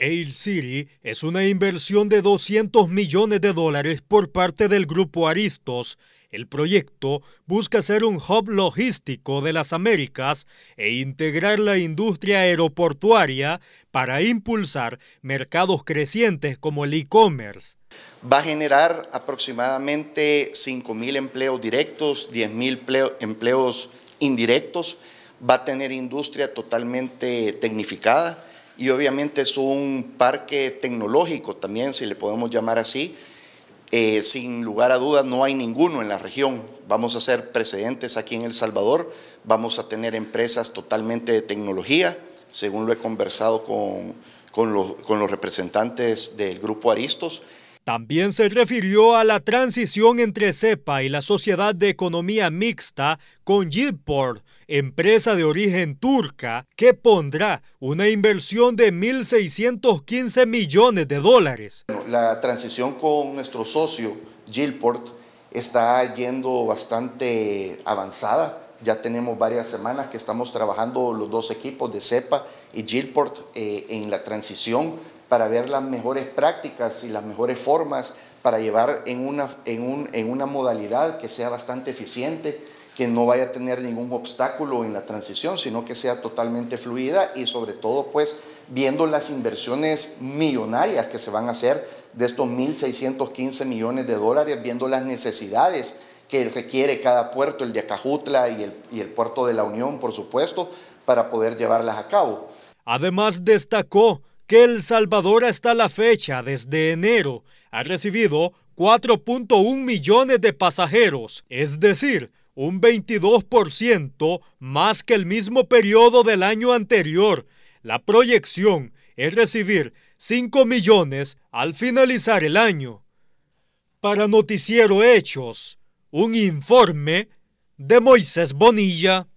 Ail City es una inversión de 200 millones de dólares por parte del grupo Aristos. El proyecto busca ser un hub logístico de las Américas e integrar la industria aeroportuaria para impulsar mercados crecientes como el e-commerce. Va a generar aproximadamente 5.000 empleos directos, 10.000 empleos indirectos, va a tener industria totalmente tecnificada y obviamente es un parque tecnológico también, si le podemos llamar así. Eh, sin lugar a dudas, no hay ninguno en la región. Vamos a ser precedentes aquí en El Salvador, vamos a tener empresas totalmente de tecnología, según lo he conversado con, los, con los representantes del grupo Aristos. También se refirió a la transición entre CEPA y la Sociedad de Economía Mixta con Gilport, empresa de origen turca, que pondrá una inversión de 1.615 millones de dólares. La transición con nuestro socio Gilport está yendo bastante avanzada. Ya tenemos varias semanas que estamos trabajando los dos equipos de CEPA y Gilport eh, en la transición para ver las mejores prácticas y las mejores formas para llevar en una, en, un, en una modalidad que sea bastante eficiente, que no vaya a tener ningún obstáculo en la transición, sino que sea totalmente fluida y sobre todo pues viendo las inversiones millonarias que se van a hacer de estos 1.615 millones de dólares, viendo las necesidades que requiere cada puerto, el de Acajutla y el, y el puerto de la Unión, por supuesto, para poder llevarlas a cabo. Además, destacó el Salvador hasta la fecha, desde enero, ha recibido 4.1 millones de pasajeros, es decir, un 22% más que el mismo periodo del año anterior. La proyección es recibir 5 millones al finalizar el año. Para Noticiero Hechos, un informe de Moisés Bonilla.